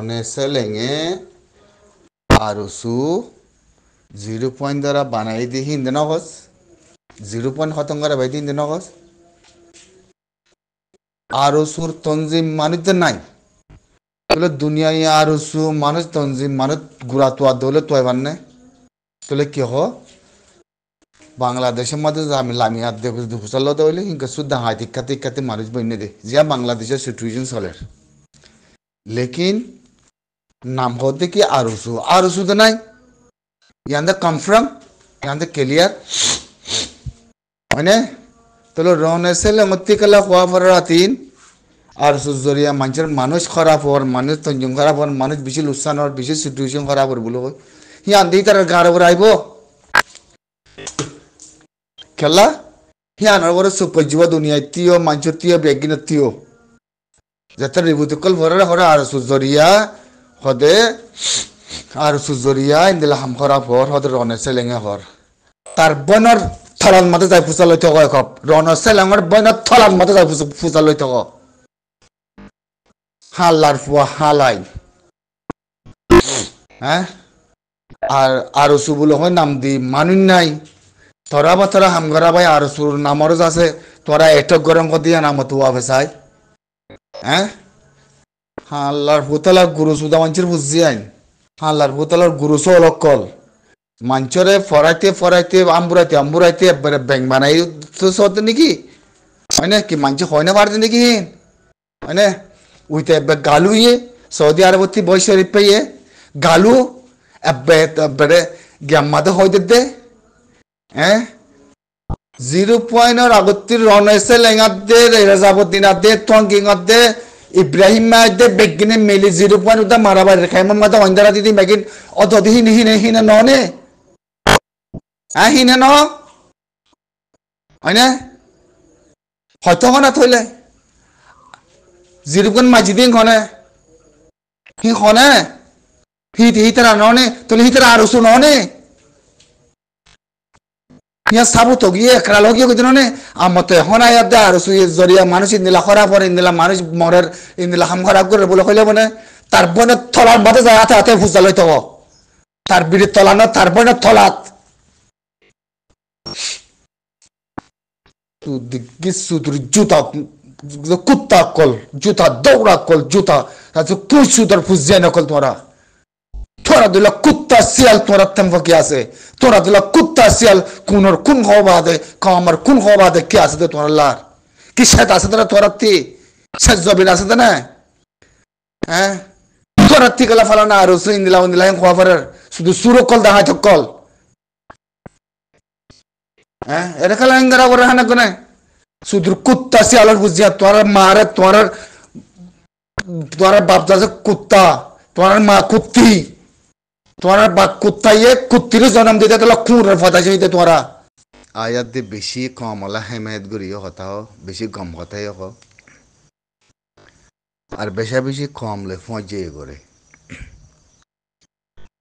અને સેલેંગે ARSU zero point দ্বারা বানাই দি হিন্দ নগজ জিরো পয়েন্ট খতম করে বাই দিন নগজ আরসুর তঞ্জিম মানুষ নাই তাহলে দুনিয়ায় আরসু মানুষ তঞ্জিম মানুষ গুড়া তোয়া দৌলে তোয় বান্নে তাহলে কি হ বাংলাদেশের মধ্যে আমি লামিয়াত দেখ হুসাল দৌলে হিংকা সুদ্ধা হাই তিক্ষাতে ইক্ষাতে মানুষ বইনে দে যা বাংলাদেশের সিটুয়েশন চলে লেকিন নামহতে কি আৰ ওষু আৰ ওষুধ নাই ইয়াতে কনফাৰ্ম ইয়াতে ক্লিয়াৰ হয়নে তলো ৰন আছে লঙতি কালা খোৱা পৰা ৰাতি আৰু চুজৰিয়া মানুহৰ মানুহ খৰাপ হোৱাৰ মানুহ তঞ্জুম খৰাপ হোৱাৰ মানুহ বেছি লোকচান হোৱাৰ বেছি চিটুৱেশ্যন খৰাপ হ'ব বুলি কয় সি আন্ধি তাৰ গাৰ পৰা আহিব খেলা সি আনৰ ঘৰত চুপৰ জীৱ দুনিয়া তিয় মানুহৰ তিয় বেগিন তিয় যেতিয়া ৰিভুটকল ভৰাৰ হৰে আৰু চুজৰিয়া সদে আৰু চুজৰীয়া ইন্দিলা হামখৰা ভৰ সদ ৰণে চেলেঙে হৰ তাৰ বনৰ থলান মাতে যাই ফুচা লৈ থাকক এখব ৰণ চেলেঙৰ বনৰ থলাত মাতে যাই ফুচা ফুচা লৈ থাকক হালাৰ হালাই হে আৰু আৰু চু হয় নাম দি মানু নাই তৰা বাথৰা হামঘৰা বাই আৰু চুৰ নামৰ আছে তৰা এটক গৰম দিয়া নামতো আছে চাই হে হাল্লার হুতালা গুরু সুদা মাঞ্চের বুঝছি আইন হাল্লার হুতালার গুরু সো অলকল মাঞ্চরে ফরাইতে ফরাইতে আম্বুরাইতে আম্বুরাইতে একবারে ব্যাং বানাই তো সতে নাকি হয় না কি মাঞ্চে হয় না পারতে নাকি হেন হয় না উইতে একবার গালু ইয়ে সৌদি আরবতি বয়সে রিপে ইয়ে গালু একবার একবারে গ্যাম্মাতে হয় দে হ্যাঁ জিরো পয়েন্টৰ আগতিৰ ৰণ হৈছে লেঙাত দে ৰেজাবত দিনাত দে টংকিঙত দে ইব্ৰাহিম মাহে বেগিনে মেলি জিৰ' পোৱা দুটা মাৰা বাৰ খাই মই মাতা অন্ধাৰা দি দিম বেগিন অ যদি সি নিহিনে সি নে ননে আহ সি নে ন হয়নে সত্য কণা থৈলে জিৰুকণ মাজি দিং শনে সি শনে সি সি তাৰ ননে তলি সি তাৰ আৰু চোন স্থাপত ইয়ে একরালক ইয়ে কিনে আমতে হনা ইয়াত দে আর সুই জরিয়া মানুষ ইন্দিলা খরাপ হর ইন্দিলা মানুষ মরের ইন্দিলা হাম খরাপ করে বলে হইলে মানে তার বনে থলার মাঝে হাতে হাতে ফুসাল হইতে তার বিড়ি তলানো তার বনে থলাত তু দিগি জুতা কুত্তা কল জুতা দৌড়া কল জুতা তাহলে কুই সুদর ফুসিয়ে নকল তোমরা তোরা দিল কুত্তা শিয়াল তোরা তেমন কি আছে তোরা দিল কুত্তা শিয়াল কোনর কোন হওয়া দে কমর কোন হওয়া দে কি আছে তোরা লার কি শেত আছে তোরা তোরা তি শেষ জবিন আছে না হ্যাঁ তোরা তি গেলা ফালা না আর সুইন দিলা হেন দিলা খোয়া ফারার শুধু সুরো কল দা হাত কল হ্যাঁ এটা খালা এঙ্গারা করে হানা কোনে শুধু কুত্তা শিয়ালর বুঝিয়া তোরা মারে তোরা তোরা বাপ দাদা কুত্তা তোমার মা কুত্তি তোমার বা কুত্তাইয়ে কুত্তিরে জন্ম দিতে তাহলে খুঁড়ের ফতা চাইতে তোমরা আয়াত দিয়ে বেশি কমলা হেমায়ত করিও কথা বেশি গম কথাই হোক আর বেশা বেশি লে ফজে করে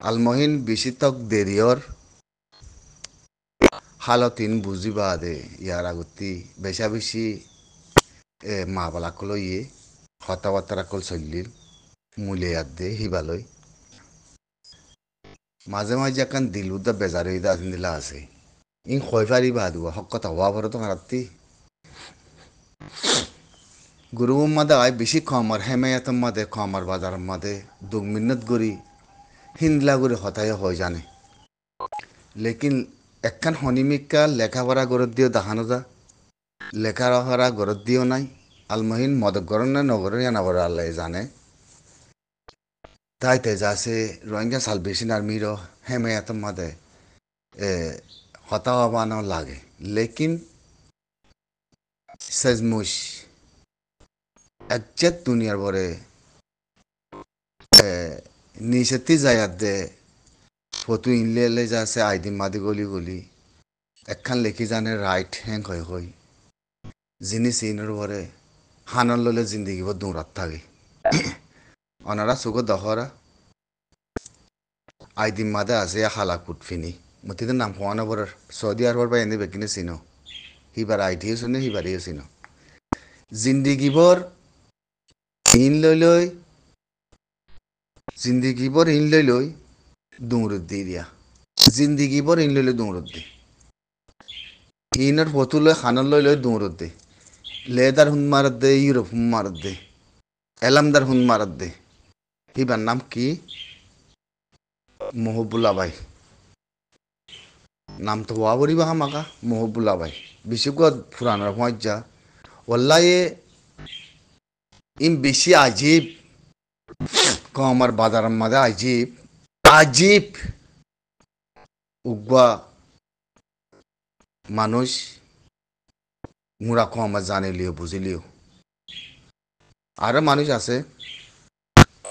আলমহিন বেশি তক দেরিয়র হালতিন বুঝিবা দে ইয়ার আগতি বেশা বেশি মা বালাকলৈ হতাবাতৰাকল চলিল মুলিয়াত দে হিবালয় মাজে মাজে এখন দিলোঁ তাত বেজাৰ হৈ আছিল দিলা আছে ইং খুৱাই পাৰিবা দুৱা শক কথা হোৱা পাৰ তোমাৰ ৰাতি গুৰু মা দাই বেছি খোৱা মাৰ হেমায়াতম মা দে খোৱা মাৰ বাজাৰ মা দুখ মিনত গুৰি হিন্দলা গুৰি হতায় হৈ জানে লেকিন একখান শনিমিকা লেখা পৰা গৌৰৱ দিয় দেখা নাযা লেখা পৰা গৌৰৱ দিয় নাই আলমহীন মদগৰণ নে নগৰণীয়া নগৰালে জানে Tai te jase Rohingya Salvation Army ro hemayatam made hatawa bano lage. Lekin sezmush acet dunyar bore nishati zayadde photo ইনলে এলে যা আছে আইডি মাদি গলি গলি একখান লেখি জানে রাইট হ্যাং হয় হয় জিনিস ইনর পরে হানর ললে জিন্দগি দৌড়াত থাকে onara sugo আই আইদিম মাদা আছে হালা কুটফিনি মতিতে নাম খোয়ানো বরার সৌদি আরবর বা এনে বেকিনে চিনো সিবাৰ আইটিও চিনো সিবাৰেও চিনো জিন্দিগীবৰ হিন লৈ লৈ জিন্দিগীবৰ ইন লৈ লৈ ডুঙৰুত দি দিয়া জিন্দিগীবৰ হিন লৈ লৈ ডুঙৰুত দি হিনৰ ফটো লৈ খানৰ লৈ লৈ ডুঙৰুত দে লেদাৰ সোণ মাৰত দে ইউৰোপ সোণ মাৰত দে এলামদাৰ সোণ মাৰত দে এইবার নাম কি মহবুলাবাই নাম তো হওয়া বলিব আমাকা মহবুলাবাই বিশেষকৈ ফুরানোর মজ্জা ওল্লায়ে ইম বেশি আজীব কমার বাজার মাঝে আজীব আজীব উগুয়া মানুষ মুরা কমার জানিলিও বুঝিলিও আরো মানুষ আছে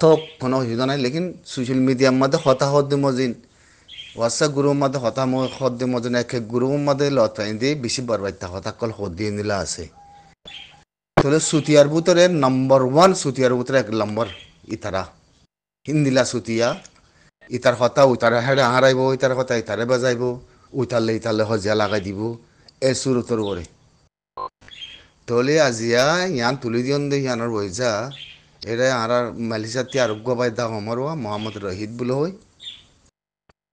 थोक কোনো सुविधा নাই লেকিন सोशल मीडिया मदे हता हद मजिन वासा गुरु मदे हता हद मजन एक गुरु मदे लता इंदी बेसि बरबाद हता कल हदिए निला আছে তাহলে সুতিয়ার ভিতরে নাম্বার ওয়ান সুতিয়ার ভিতরে এক নম্বর ইতারা হিন্দিলা সুতিয়া ইতার হতা উতারে হেড়ে হারাইব ইতার হতা ইতারে বাজাইব উতালে ইতালে সজিয়া লাগাই দিব এ সুরতর করে তাহলে আজিয়া ইয়ান তুলি দিয়ন দে ইয়ানোর বইজা এটা আরা মালয়েশিয়াতে আরোগ্যবাই দা হমরওয়া মোহাম্মদ রহিদ বলে হই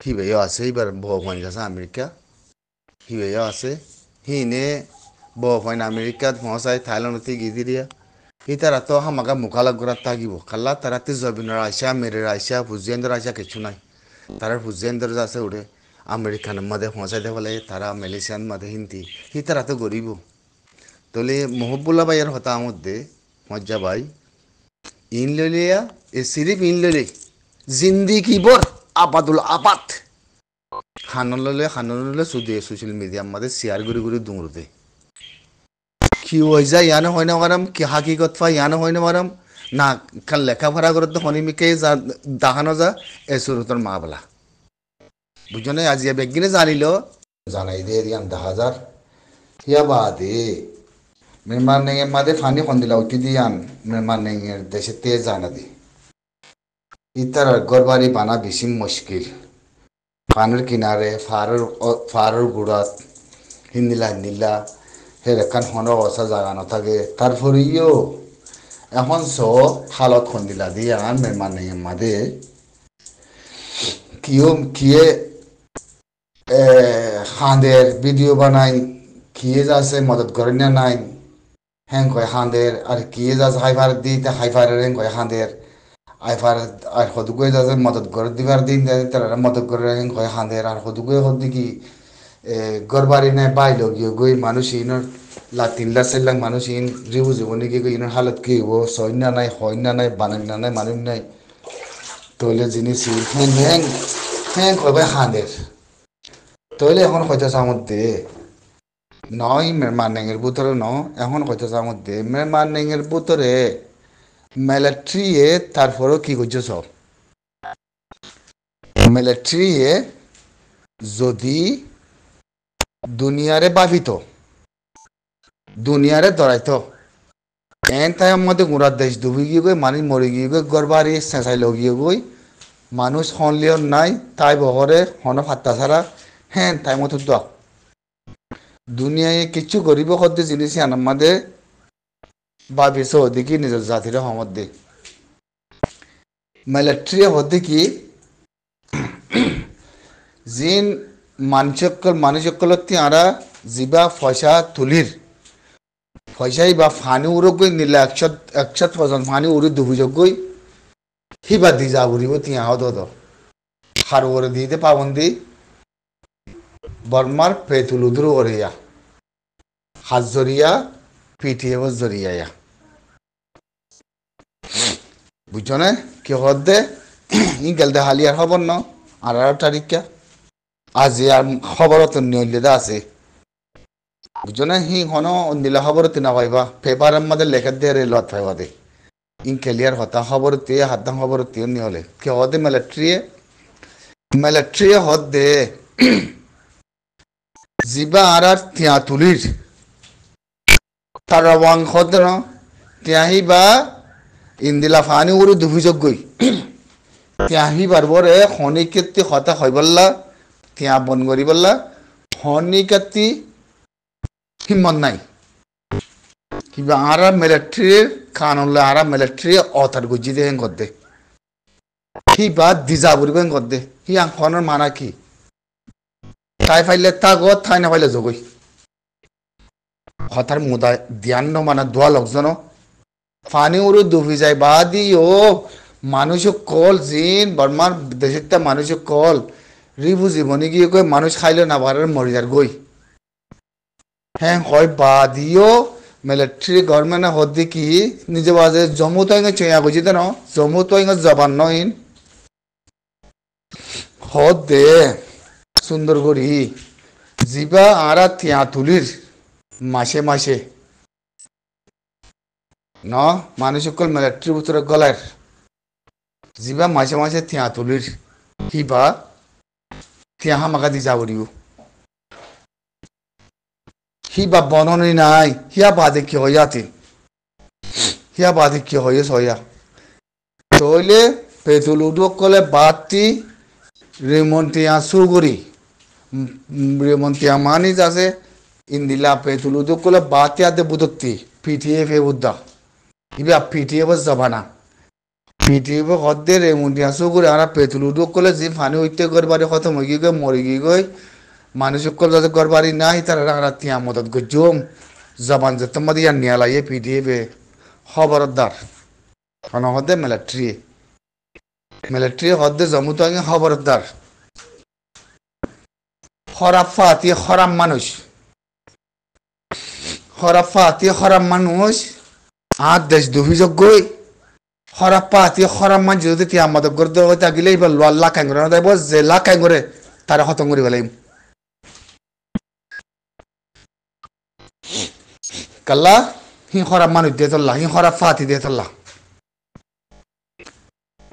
হি ভাই আছে এইবার বহফাইন গেছে আমেরিকা হি ভাই আছে হি নে বহফাইন আমেরিকাত মহাশাই থাইল্যান্ডতে গিয়ে দিয়া ই তারা তো আমাকে মোকালা গোড়া থাকিব খাল্লা তারা তো জবিনের আইসা মেরের আইসা ভুজেন্দ্র আইসা কিছু নাই তারা ভুজেন্দ্র যাচ্ছে উড়ে আমেরিকানের মধ্যে পৌঁছাইতে লাগে তারা মালয়েশিয়ান মধ্যে হিন্দি সি তারা তো গরিব তলে মহবুল্লা ভাইয়ের হতা মধ্যে মজ্জা ভাই ইনলোলিয়া এ সিরিফ ইনলোলি জিন্দিগি বর আপাদুল আপাত হানললে হানললে সুদে সোশ্যাল মিডিয়া আমাদের শেয়ার করে করে দে কি হয়ে যায় ইয়ানো হয় না মারাম কি হাকিকত ফা ইয়ানো হয় না মারাম না কাল লেখাপড়া করতে হনিমিকে যা দাহানো যা এ সুরতর মা বলা বুঝো না আজি বেগিনে জানিল জানাই দে ইয়ান দা হাজার ইয়া বাদে মিয়ানমার নেঙে মাদে ফানি খন্দিলা উঠি দিয়ান মিয়ানমার নেঙের দেশে তেজ জানা দি ইতার গরবারি বানা বেশি মুশকিল ফানের কিনারে ফারর ফারর গুড়াত হিন্দিলা নীলা হে রেখান হন অসা জাগা নথাকে ইও এখন স হালত খন্দিলা দিয়ে আর মেহমান নেই মাদে কিও কিয়ে খাঁদের ভিডিও বানাই কিয়ে যাচ্ছে মদত করে নাই হ্যাং কয় হাঁদের আর কি যাস হাইফার দি তা হাইফারের হ্যাং কয় হাঁদের আইফার আর হদুকুয়ে যাস মদত করে দিবার দিন তারা মদত করে হ্যাং কয় হাঁদের আর হদুকুয়ে হদি কি গরবারি নাই বাই লগিয়ে গই মানুষ ইনর লা তিন লাখ চার লাখ মানুষ ইন জীব জীবনী কি ইনর হালত কি হইব সৈন্য নাই সৈন্য নাই বানান্না নাই মানুষ নাই তৈলে জিনিস হ্যাং হ্যাং হ্যাং কবে হাঁদের তৈলে এখন হয়তো চামত দে নয় মেরমানেঙের ভিতরে ন এখন কইতে চার মধ্যে মেরমানেঙের মেলেট্রি এ তারপরও কি করছো সব এ যদি দুনিয়ারে বাফিত দুনিয়ারে দরাইত এন তাই আমাদের গুড়ার দেশ ডুবি গিয়ে গই মানুষ মরে গিয়ে গই গড়বাড়ি চেঁচাই লগিয়ে গই মানুষ হনলিয়ন নাই তাই বহরে হন ফাত্তা ছাড়া হ্যাঁ তাই মতো দোয়া দুনিয়ায় কিছু গরিব হতে জিনিস আনামাদে বা বেশ হতে কি নিজের জাতির সমদে মিলিটারি হতে কি জিন মানুষকল মানুষকল তারা জিবা ফসা তুলির ফসাই বা ফানি উড়গই নিলে একশত একশত ফসল ফানি উড়ি দুবুযোগই হিবা দি যা উড়িব তিয়া হদ হার ওরে দিয়ে দিতে দি বর্মার পেতুলুদ্রু অরিয়া হাত জরিয়া পিটিএম জরিয়া বুঝছনে কি হদে ই গেল দে হালিয়ার খবর ন আর আর তারিখা আজ আর খবরত নিয়লিদা আছে না হি হন নিলা খবর না পাইবা পেপার আমাদের লেখা দিয়ে লত পাইবা দে ইং খেলিয়ার হতা খবর তিয়ে দাম খবর তিয়ে নিয়লে কি হদে মিলিটারি মিলিটারি হত দে জিবা আর আর তিয়াতুলির তার রবাংশত ন তিয়াহি বা ইন্দিলা ফানি উরু দুভিযোগ্যই তিয়াহি বারবরে খনিকেতি হতা হইবল্লা তিয়া বন করিবল্লা খনিকাতি হিম্মত নাই কিবা আরা মিলিটারির কানুল্লা আরা মিলিটারি অতার গুজি দেহেন করদে কি বা দিজা বরিবেন করদে কি আংখনের মানা কি ঠাই ফাইলে তাগত ঠাই নাপাইলে জগৈ হঠাৎ মুদায় ধ্যান মানে দোয়া লোকজন ফানি উড়ু ডুবি যায় বা ও মানুষ কল জিন বর্মার দেশটা মানুষ কল রিবু জীবনী গিয়ে কই মানুষ খাইলে না পারার মরি যার গই হ্যাঁ হয় বা দিও মিলিটারি গভর্নমেন্টে হদি কি নিজে বাজে জমু তো ইঙ্গে চেয়া গুজি তো জম্মু তো ইঙ্গে জবান নইন হদ দে সুন্দর করি জিবা থিয়া তুলির মাসে মাসে ন মানুষ সকল মেলাট্রি বুতর গলার জিবা মাসে মাসে তিয়াতুলির হিবা তিয়াহা মাকা দি যাব দিব বা বননি নাই হিয়া বাদে কি হইয়া তিন হিয়া বাদে কি হইস হইয়া তইলে উদুক কলে বাতি রেমন্তিয়া সুগুরি আমানিজ আছে ইন্দিলা পেতুল উদুকুল বাতিয়াতে বুদুক্তি পিটিএফ এ বুদ্ধা ইবা পিটিএফ জবানা পিটিএফ হদ্দে রে মুন্ডিয়া সুগুরে আমরা পেতুল উদুকুল যে ফানি উঠতে গরবারে খতম হয়ে গিয়ে মরে গিয়ে গই মানুষ উকল যাতে গরবারি নাই তারা রাখরা তিয়া মদত গজম জবান যে তোমার ইয়া নিয়া পিটিএফ এ খবরদার কারণ হদ্দে মিলিটারি মিলিটারি হদ্দে জমুত খবরদার হরাফাতি হরাম মানুষ হরাফাতি হরাম মানুষ আর দেশ দুভিযোগ্য হরাপাতি হরাম মানুষ যদি তিয়া মাদক করে দেওয়া হইতে গেলে এবার লোয়ার লাকাই করে দেব যে লাকাই করে তারা হতম করি লাগিব কাল্লা হি হরাম মানুষ দিয়ে তোল্লা হি হরাফাতি দিয়ে তোল্লা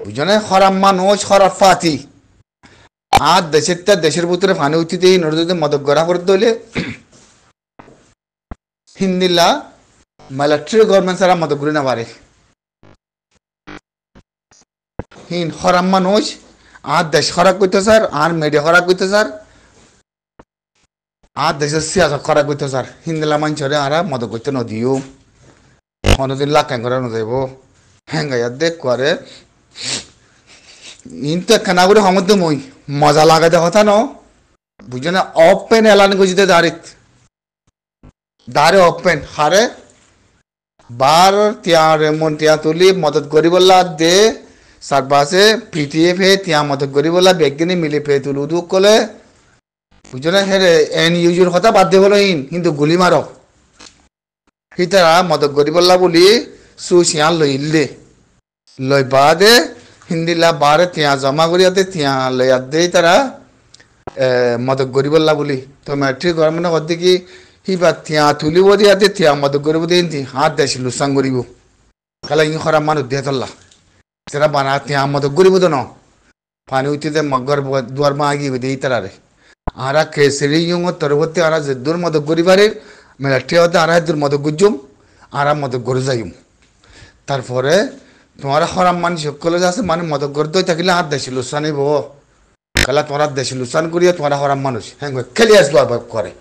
বুঝনে হরাম মানুষ হরাফাতি আর দেশের তার দেশের ভিতরে ফানি উচিত এই নদীতে মদক গড়া করতে হলে হিন্দিলা মিলিটারি গভর্নমেন্ট সারা মদক ঘুরে না পারে হিন হরাম মানুষ আর দেশ খরা করতে স্যার আর মেডিয়া খরা করতে স্যার আর দেশের সিয়াসত খরা করতে স্যার হিন্দিলা মানুষের আর মদক করতে নদীও কোনোদিন লাখ করে নদীব হ্যাঙ্গাইয়া দেখ করে ইন তো একখানা করে সমুদ্র মই মজা મજા તે હોતાનો ભુજને ઓપેન એલાન ગુજતે દારિત দারে অপেন হারে বার তিয়াঁ রেমন তিয়াঁ তুলি মদত গরিবল্লা দে সারবাসে পিটিয়ে ফে তিয়াঁ মদত গরিবল্লা বেগিনি মিলি ফে তুলু দুক কলে বুঝলে হেরে এন ইউজুর কথা বাদ দেবল ইন কিন্তু গুলি মারক হিতারা মদত গরিবল্লা বলি সু সিয়ান লইলে লই বাদে হিন্দিলা বারে তিয়া জমা করিয়াতে তিয়া লইয়া দেই তারা মদক গরিবল্লা বলি তো ম্যাট্রিক গরমনে কদি কি হি বা তিয়া তুলিব দিয়াতে তিয়া মদক গরিব দিয়ে হাত দেশ লুসাং গরিব কালা ইং খরা মানুষ দিয়ে তল্লা সেটা বানা তিয়া মদক গরিব দন পানি উঠিতে মগর দুয়ার মা আগি দেই তারারে আরা কেসরি ইং তরবতে আরা জেদ্দুর মদক গরিবারে মেলা টিয়া হতে আরা হেদ্দুর মদক গুজুম আরা মদক গরু যাইম তারপরে তোমরা খরাম মানুষ সকলে আছে মানে মদগ্রদ্দ থাকিলে হাত দেশি লুসানি বো কালা তোমার দেশি লুসান করিয়া তোমরা খরাম মানুষ হ্যাঁ খেলি আসবো করে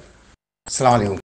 আসসালামু আলাইকুম